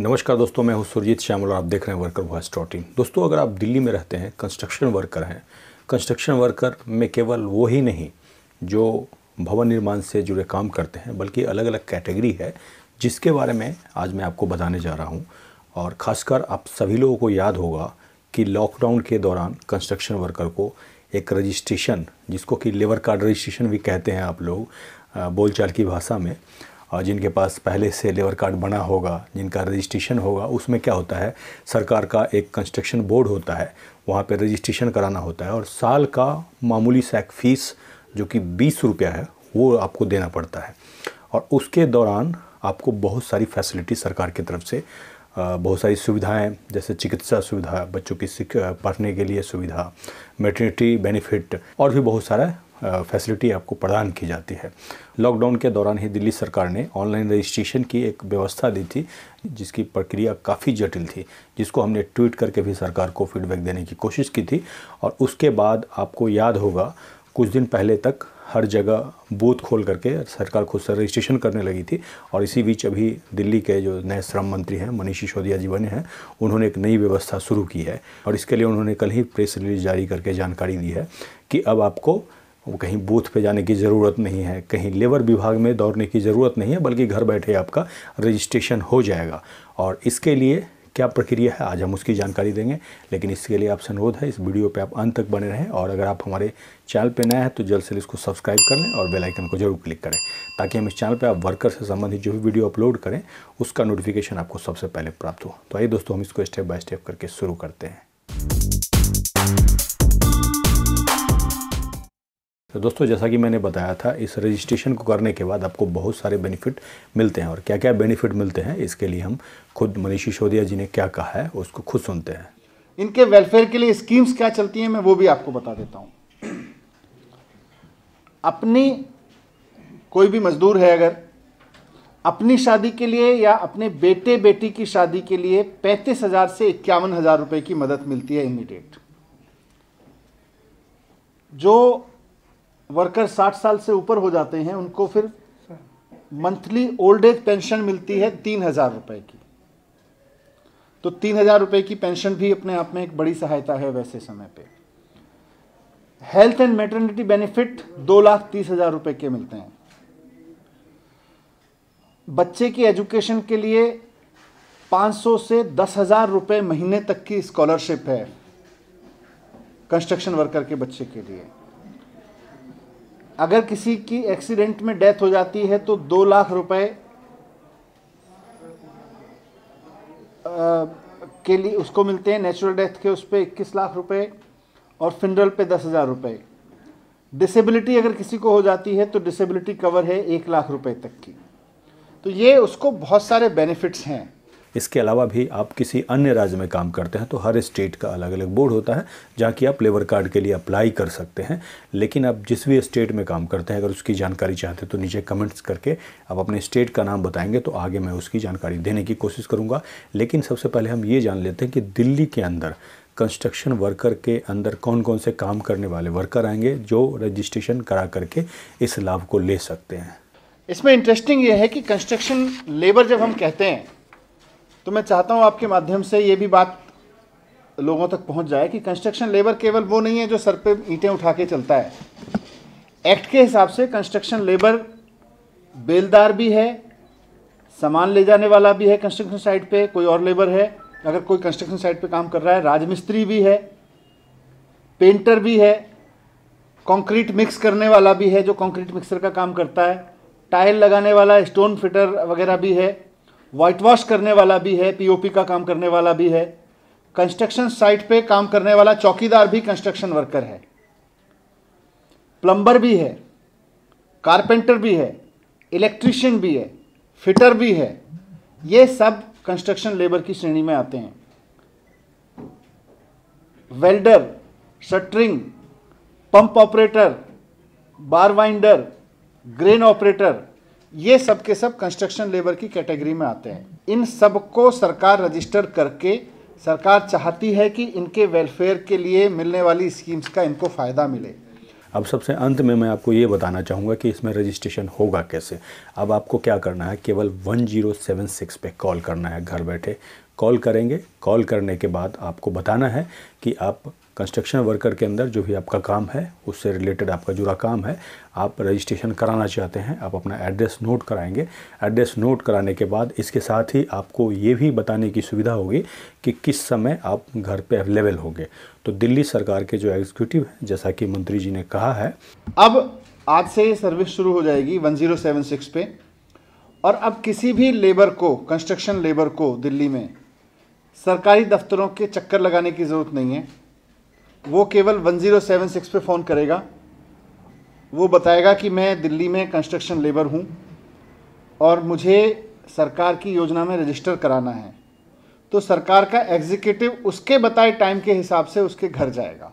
नमस्कार दोस्तों मैं हूं सुरजीत श्यामल और आप देख रहे हैं वर्कर वॉइस टॉटिंग दोस्तों अगर आप दिल्ली में रहते हैं कंस्ट्रक्शन वर्कर हैं कंस्ट्रक्शन वर्कर में केवल वो ही नहीं जो भवन निर्माण से जुड़े काम करते हैं बल्कि अलग अलग कैटेगरी है जिसके बारे में आज मैं आपको बताने जा रहा हूँ और ख़ासकर आप सभी लोगों को याद होगा कि लॉकडाउन के दौरान कंस्ट्रक्शन वर्कर को एक रजिस्ट्रेशन जिसको कि लेबर कार्ड रजिस्ट्रेशन भी कहते हैं आप लोग बोलचाल की भाषा में और जिनके पास पहले से लेबर कार्ड बना होगा जिनका रजिस्ट्रेशन होगा उसमें क्या होता है सरकार का एक कंस्ट्रक्शन बोर्ड होता है वहाँ पर रजिस्ट्रेशन कराना होता है और साल का मामूली सैक फीस जो कि बीस रुपया है वो आपको देना पड़ता है और उसके दौरान आपको बहुत सारी फैसिलिटी सरकार की तरफ से बहुत सारी सुविधाएं जैसे चिकित्सा सुविधा बच्चों की पढ़ने के लिए सुविधा मेटर्निटी बेनिफिट और भी बहुत सारा फैसिलिटी आपको प्रदान की जाती है लॉकडाउन के दौरान ही दिल्ली सरकार ने ऑनलाइन रजिस्ट्रेशन की एक व्यवस्था दी थी जिसकी प्रक्रिया काफ़ी जटिल थी जिसको हमने ट्वीट करके भी सरकार को फीडबैक देने की कोशिश की थी और उसके बाद आपको याद होगा कुछ दिन पहले तक हर जगह बूथ खोल करके सरकार खुद से रजिस्ट्रेशन करने लगी थी और इसी बीच अभी दिल्ली के जो नए श्रम मंत्री हैं मनीष सिसोदिया जी बने हैं उन्होंने एक नई व्यवस्था शुरू की है और इसके लिए उन्होंने कल ही प्रेस रिलीज जारी करके जानकारी दी है कि अब आपको वो कहीं बूथ पे जाने की ज़रूरत नहीं है कहीं लेबर विभाग में दौड़ने की ज़रूरत नहीं है बल्कि घर बैठे आपका रजिस्ट्रेशन हो जाएगा और इसके लिए क्या प्रक्रिया है आज हम उसकी जानकारी देंगे लेकिन इसके लिए आपसे अनुरोध है इस वीडियो पे आप अंत तक बने रहें और अगर आप हमारे चैनल पे नए हैं तो जल्द से जल्द इसको सब्सक्राइब कर लें और बेल आइकन को जरूर क्लिक करें ताकि हम इस चैनल पे आप वर्कर से संबंधित जो भी वीडियो अपलोड करें उसका नोटिफिकेशन आपको सबसे पहले प्राप्त हो तो आइए दोस्तों हम इसको स्टेप बाय स्टेप करके शुरू करते हैं तो दोस्तों जैसा कि मैंने बताया था इस रजिस्ट्रेशन को करने के बाद आपको बहुत सारे बेनिफिट मिलते हैं और क्या क्या बेनिफिट मिलते हैं इसके लिए हम खुद मनीष सिसोदिया जी ने क्या कहा है उसको खुद सुनते हैं इनके वेलफेयर के लिए स्कीम्स क्या चलती हैं मैं वो भी आपको बता देता हूँ अपनी कोई भी मजदूर है अगर अपनी शादी के लिए या अपने बेटे बेटी की शादी के लिए पैंतीस हजार से इक्यावन हजार रुपए की मदद मिलती है इमीडिएट जो वर्कर 60 साल से ऊपर हो जाते हैं उनको फिर मंथली ओल्ड एज पेंशन मिलती है तीन हजार रुपए की तो तीन हजार रुपए की पेंशन भी अपने आप में एक बड़ी सहायता है वैसे समय पे हेल्थ एंड मेटर्निटी बेनिफिट दो लाख तीस हजार रुपए के मिलते हैं बच्चे की एजुकेशन के लिए 500 से दस हजार रुपये महीने तक की स्कॉलरशिप है कंस्ट्रक्शन वर्कर के बच्चे के लिए अगर किसी की एक्सीडेंट में डेथ हो जाती है तो दो लाख रुपए के लिए उसको मिलते हैं नेचुरल डेथ के उस पर इक्कीस लाख रुपए और फिनरल पे दस हज़ार रुपये डिसेबिलिटी अगर किसी को हो जाती है तो डिसेबिलिटी कवर है एक लाख रुपए तक की तो ये उसको बहुत सारे बेनिफिट्स हैं इसके अलावा भी आप किसी अन्य राज्य में काम करते हैं तो हर स्टेट का अलग अलग बोर्ड होता है जहाँ की आप लेबर कार्ड के लिए अप्लाई कर सकते हैं लेकिन आप जिस भी स्टेट में काम करते हैं अगर उसकी जानकारी चाहते हैं तो नीचे कमेंट्स करके आप अपने स्टेट का नाम बताएंगे तो आगे मैं उसकी जानकारी देने की कोशिश करूँगा लेकिन सबसे पहले हम ये जान लेते हैं कि दिल्ली के अंदर कंस्ट्रक्शन वर्कर के अंदर कौन कौन से काम करने वाले वर्कर आएंगे जो रजिस्ट्रेशन करा करके इस लाभ को ले सकते हैं इसमें इंटरेस्टिंग ये है कि कंस्ट्रक्शन लेबर जब हम कहते हैं तो मैं चाहता हूँ आपके माध्यम से ये भी बात लोगों तक पहुँच जाए कि कंस्ट्रक्शन लेबर केवल वो नहीं है जो सर पे ईंटें उठा के चलता है एक्ट के हिसाब से कंस्ट्रक्शन लेबर बेलदार भी है सामान ले जाने वाला भी है कंस्ट्रक्शन साइट पे कोई और लेबर है अगर कोई कंस्ट्रक्शन साइट पे काम कर रहा है राजमिस्त्री भी है पेंटर भी है कंक्रीट मिक्स करने वाला भी है जो कंक्रीट मिक्सर का काम करता है टाइल लगाने वाला स्टोन फिटर वगैरह भी है वाइट वॉश करने वाला भी है पीओपी का काम करने वाला भी है कंस्ट्रक्शन साइट पे काम करने वाला चौकीदार भी कंस्ट्रक्शन वर्कर है प्लम्बर भी है कारपेंटर भी है इलेक्ट्रिशियन भी है फिटर भी है ये सब कंस्ट्रक्शन लेबर की श्रेणी में आते हैं welder shuttering pump operator bar winder crane operator ये सब के सब कंस्ट्रक्शन लेबर की कैटेगरी में आते हैं इन सबको सरकार रजिस्टर करके सरकार चाहती है कि इनके वेलफेयर के लिए मिलने वाली स्कीम्स का इनको फ़ायदा मिले अब सबसे अंत में मैं आपको ये बताना चाहूँगा कि इसमें रजिस्ट्रेशन होगा कैसे अब आपको क्या करना है केवल 1076 पे कॉल करना है घर बैठे कॉल करेंगे कॉल करने के बाद आपको बताना है कि आप कंस्ट्रक्शन वर्कर के अंदर जो भी आपका काम है उससे रिलेटेड आपका जुड़ा काम है आप रजिस्ट्रेशन कराना चाहते हैं आप अपना एड्रेस नोट कराएंगे एड्रेस नोट कराने के बाद इसके साथ ही आपको ये भी बताने की सुविधा होगी कि किस समय आप घर पे अवेलेबल होंगे तो दिल्ली सरकार के जो एग्जीक्यूटिव हैं जैसा कि मंत्री जी ने कहा है अब आज से सर्विस शुरू हो जाएगी वन पे और अब किसी भी लेबर को कंस्ट्रक्शन लेबर को दिल्ली में सरकारी दफ्तरों के चक्कर लगाने की ज़रूरत नहीं है वो केवल 1076 पे फ़ोन करेगा वो बताएगा कि मैं दिल्ली में कंस्ट्रक्शन लेबर हूँ और मुझे सरकार की योजना में रजिस्टर कराना है तो सरकार का एग्जीक्यूटिव उसके बताए टाइम के हिसाब से उसके घर जाएगा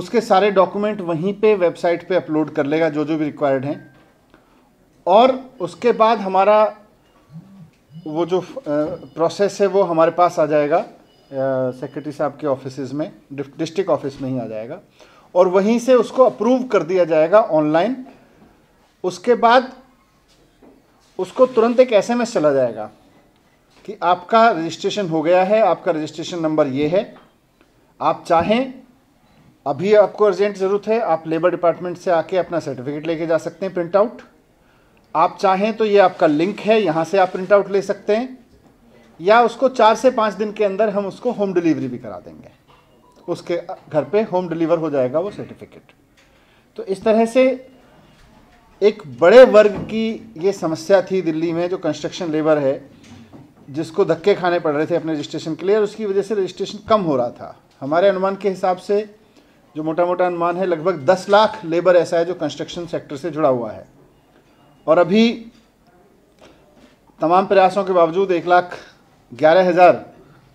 उसके सारे डॉक्यूमेंट वहीं पे वेबसाइट पे अपलोड कर लेगा जो जो भी रिक्वायर्ड हैं और उसके बाद हमारा वो जो प्रोसेस है वो हमारे पास आ जाएगा सेक्रेटरी साहब के ऑफिस में डिस्ट्रिक्ट ऑफिस में ही आ जाएगा और वहीं से उसको अप्रूव कर दिया जाएगा ऑनलाइन उसके बाद उसको तुरंत एक एस चला जाएगा कि आपका रजिस्ट्रेशन हो गया है आपका रजिस्ट्रेशन नंबर ये है आप चाहें अभी आपको अर्जेंट ज़रूरत है आप लेबर डिपार्टमेंट से आके अपना सर्टिफिकेट लेके जा सकते हैं प्रिंट आउट आप चाहें तो ये आपका लिंक है यहाँ से आप प्रिंट आउट ले सकते हैं या उसको चार से पाँच दिन के अंदर हम उसको होम डिलीवरी भी करा देंगे उसके घर पे होम डिलीवर हो जाएगा वो सर्टिफिकेट तो इस तरह से एक बड़े वर्ग की ये समस्या थी दिल्ली में जो कंस्ट्रक्शन लेबर है जिसको धक्के खाने पड़ रहे थे अपने रजिस्ट्रेशन के लिए और उसकी वजह से रजिस्ट्रेशन कम हो रहा था हमारे अनुमान के हिसाब से जो मोटा मोटा अनुमान है लगभग दस लाख लेबर ऐसा है जो कंस्ट्रक्शन सेक्टर से जुड़ा हुआ है और अभी तमाम प्रयासों के बावजूद एक लाख ग्यारह हज़ार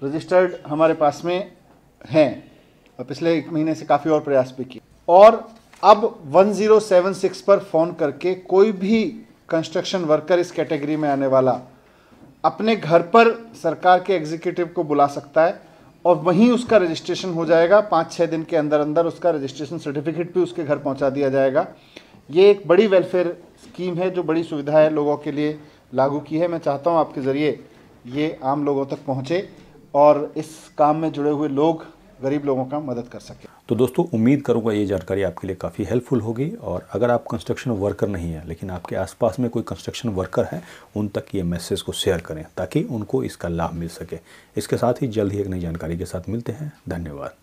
रजिस्टर्ड हमारे पास में हैं और पिछले एक महीने से काफ़ी और प्रयास भी किए और अब 1076 पर फ़ोन करके कोई भी कंस्ट्रक्शन वर्कर इस कैटेगरी में आने वाला अपने घर पर सरकार के एग्जीक्यूटिव को बुला सकता है और वहीं उसका रजिस्ट्रेशन हो जाएगा पाँच छः दिन के अंदर अंदर उसका रजिस्ट्रेशन सर्टिफिकेट भी उसके घर पहुँचा दिया जाएगा ये एक बड़ी वेलफेयर स्कीम है जो बड़ी सुविधा है लोगों के लिए लागू की है मैं चाहता हूँ आपके ज़रिए ये आम लोगों तक पहुँचे और इस काम में जुड़े हुए लोग गरीब लोगों का मदद कर सकें तो दोस्तों उम्मीद करूंगा ये जानकारी आपके लिए काफ़ी हेल्पफुल होगी और अगर आप कंस्ट्रक्शन वर्कर नहीं हैं लेकिन आपके आसपास में कोई कंस्ट्रक्शन वर्कर है उन तक ये मैसेज को शेयर करें ताकि उनको इसका लाभ मिल सके इसके साथ ही जल्द ही एक नई जानकारी के साथ मिलते हैं धन्यवाद